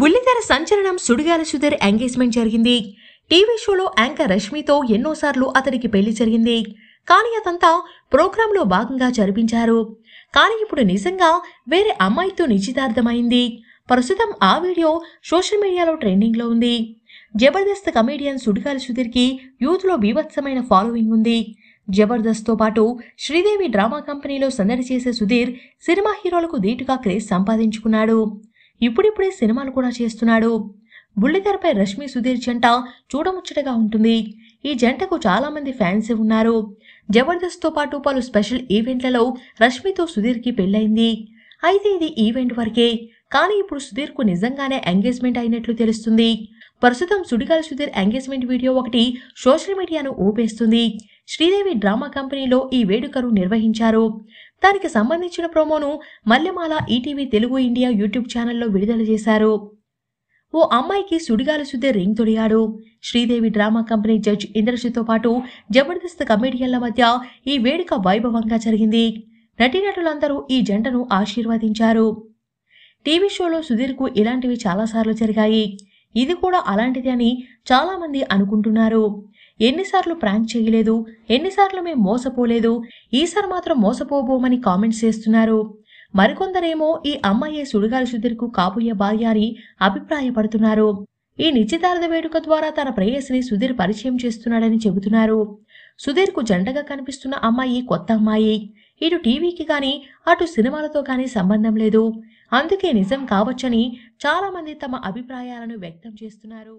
బుల్లితెర సంచలనం సుడిగాల సుధీర్ ఎంగేజ్మెంట్ జరిగింది టీవీ షోలో యాంకర్ రష్మితో ఎన్నోసార్లు అతనికి పెళ్లి జరిగింది కానీ అతంతా ప్రోగ్రాంలో భాగంగా జరిపించారు కానీ ఇప్పుడు నిజంగా వేరే అమ్మాయితో నిశ్చితార్థమైంది ప్రస్తుతం ఆ వీడియో సోషల్ మీడియాలో ట్రెండింగ్లో ఉంది జబర్దస్త్ కమేడియన్ కి యూత్ యూత్లో బీభత్సమైన ఫాలోయింగ్ ఉంది జబర్దస్త్తో పాటు శ్రీదేవి డ్రామా కంపెనీలో సందడి చేసే సుధీర్ సినిమా హీరోలకు ధీటుగా క్రేజ్ సంపాదించుకున్నాడు ఇప్పుడిప్పుడే సినిమాలు కూడా చేస్తున్నాడు బుల్లితెరపై రష్మి సుధీర్ జంట చూడముచ్చటగా ఉంటుంది ఈ జంటకు చాలామంది ఫ్యాన్స్ ఉన్నారు జబర్దస్త్తో పాటు పలు స్పెషల్ ఈవెంట్లలో రష్మితో సుధీర్కి పెళ్ళైంది అయితే ఇది ఈవెంట్ వరకే కానీ ఇప్పుడు సుధీర్కు నిజంగానే ఎంగేజ్మెంట్ అయినట్లు తెలుస్తుంది ప్రస్తుతం సుడిగాలి సుధీర్ ఎంగేజ్మెంట్ వీడియో ఒకటి సోషల్ మీడియాను ఊపేస్తుంది శ్రీదేవి డ్రామా కంపెనీలో ఈ వేడుకను నిర్వహించారు దానికి సంబంధించిన ప్రోమోను Mallemala ETV Telugu India YouTube ఛానల్లో విడుదల చేశారు ఓ అమ్మాయికి సుడిగాలు సుద్దే రింగ్ తొడిగాడు శ్రీదేవి డ్రామా కంపెనీ జడ్జ్ ఇంద్రజిత్తో పాటు జబర్దస్త్ కమెడియన్ల మధ్య ఈ వేడుక వైభవంగా జరిగింది నటీనటులందరూ ఈ జంటను ఆశీర్వదించారు టీవీ షోలో సుధీర్కు ఇలాంటివి చాలాసార్లు జరిగాయి ఇది కూడా అలాంటిది అని చాలామంది అనుకుంటున్నారు ఎన్నిసార్లు ప్రాంక్ చేయలేదు ఎన్నిసార్లు మేము మోసపోలేదు ఈసారి మాత్రం మోసపోబోమని కామెంట్స్ చేస్తున్నారు మరికొందరేమో ఈ అమ్మాయి సుడిగాలి సుధీర్కు కాబోయే భార్య అని అభిప్రాయపడుతున్నారు ఈ నిశ్చితార్థ వేడుక ద్వారా తన ప్రేయసిని సుధీర్ పరిచయం చేస్తున్నాడని చెబుతున్నారు సుధీర్కు జంటగా కనిపిస్తున్న అమ్మాయి కొత్త అమ్మాయి ఇటు టీవీకి కానీ అటు సినిమాలతో గాని సంబంధం లేదు అందుకే నిజం కావచ్చని చాలామంది తమ అభిప్రాయాలను వ్యక్తం చేస్తున్నారు